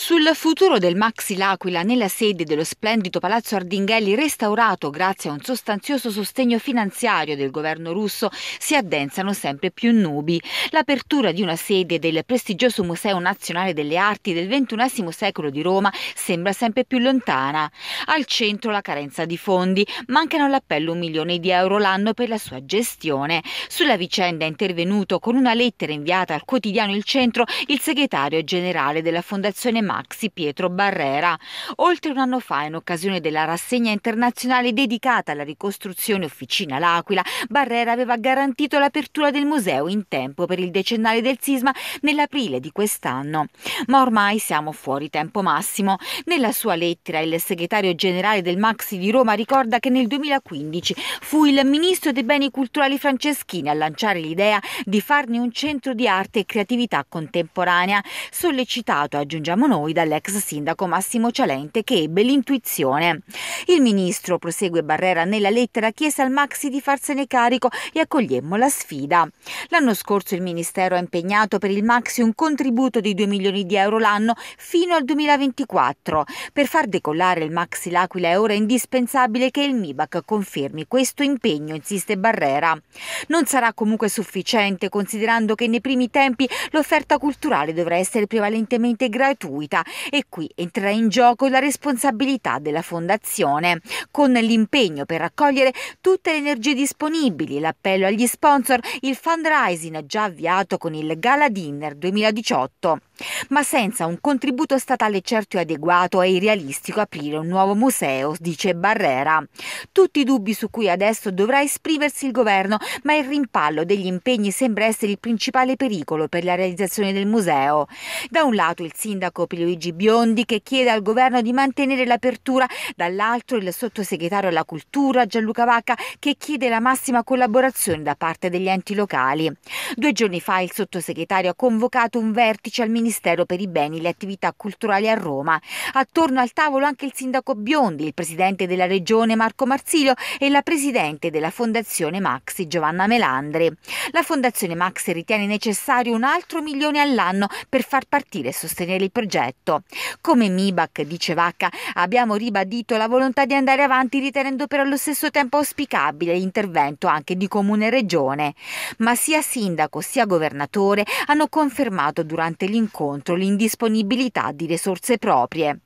Sul futuro del Maxi L'Aquila nella sede dello splendido Palazzo Ardinghelli, restaurato grazie a un sostanzioso sostegno finanziario del governo russo, si addensano sempre più nubi. L'apertura di una sede del prestigioso Museo Nazionale delle Arti del XXI secolo di Roma sembra sempre più lontana. Al centro la carenza di fondi, mancano all'appello un milione di euro l'anno per la sua gestione. Sulla vicenda è intervenuto con una lettera inviata al quotidiano Il Centro il segretario generale della Fondazione Maxi Pietro Barrera. Oltre un anno fa, in occasione della rassegna internazionale dedicata alla ricostruzione Officina L'Aquila, Barrera aveva garantito l'apertura del museo in tempo per il decennale del sisma nell'aprile di quest'anno. Ma ormai siamo fuori tempo massimo. Nella sua lettera il segretario generale del Maxi di Roma ricorda che nel 2015 fu il ministro dei beni culturali Franceschini a lanciare l'idea di farne un centro di arte e creatività contemporanea, sollecitato, aggiungiamo noi, noi dall'ex sindaco Massimo Cialente che ebbe l'intuizione. Il ministro, prosegue Barrera nella lettera, chiese al Maxi di farsene carico e accogliemmo la sfida. L'anno scorso il ministero ha impegnato per il Maxi un contributo di 2 milioni di euro l'anno fino al 2024. Per far decollare il Maxi L'Aquila è ora indispensabile che il MIBAC confermi questo impegno, insiste Barrera. Non sarà comunque sufficiente considerando che nei primi tempi l'offerta culturale dovrà essere prevalentemente gratuita gratuita e qui entra in gioco la responsabilità della fondazione. Con l'impegno per raccogliere tutte le energie disponibili, l'appello agli sponsor, il fundraising già avviato con il Gala Dinner 2018. Ma senza un contributo statale certo e adeguato è irrealistico aprire un nuovo museo, dice Barrera. Tutti i dubbi su cui adesso dovrà esprimersi il governo, ma il rimpallo degli impegni sembra essere il principale pericolo per la realizzazione del museo. Da un lato il sindaco Luigi Biondi che chiede al governo di mantenere l'apertura, dall'altro il sottosegretario alla cultura Gianluca Vacca che chiede la massima collaborazione da parte degli enti locali. Due giorni fa il sottosegretario ha convocato un vertice al Ministero Ministero per i beni e le attività culturali a Roma. Attorno al tavolo anche il sindaco Biondi, il presidente della regione Marco Marsilio e la presidente della Fondazione Maxi Giovanna Melandri. La Fondazione Maxi ritiene necessario un altro milione all'anno per far partire e sostenere il progetto. Come Mibac dice Vacca, abbiamo ribadito la volontà di andare avanti ritenendo però allo stesso tempo auspicabile l'intervento anche di comune e regione. Ma sia sindaco sia governatore hanno confermato durante l'incontro contro l'indisponibilità di risorse proprie.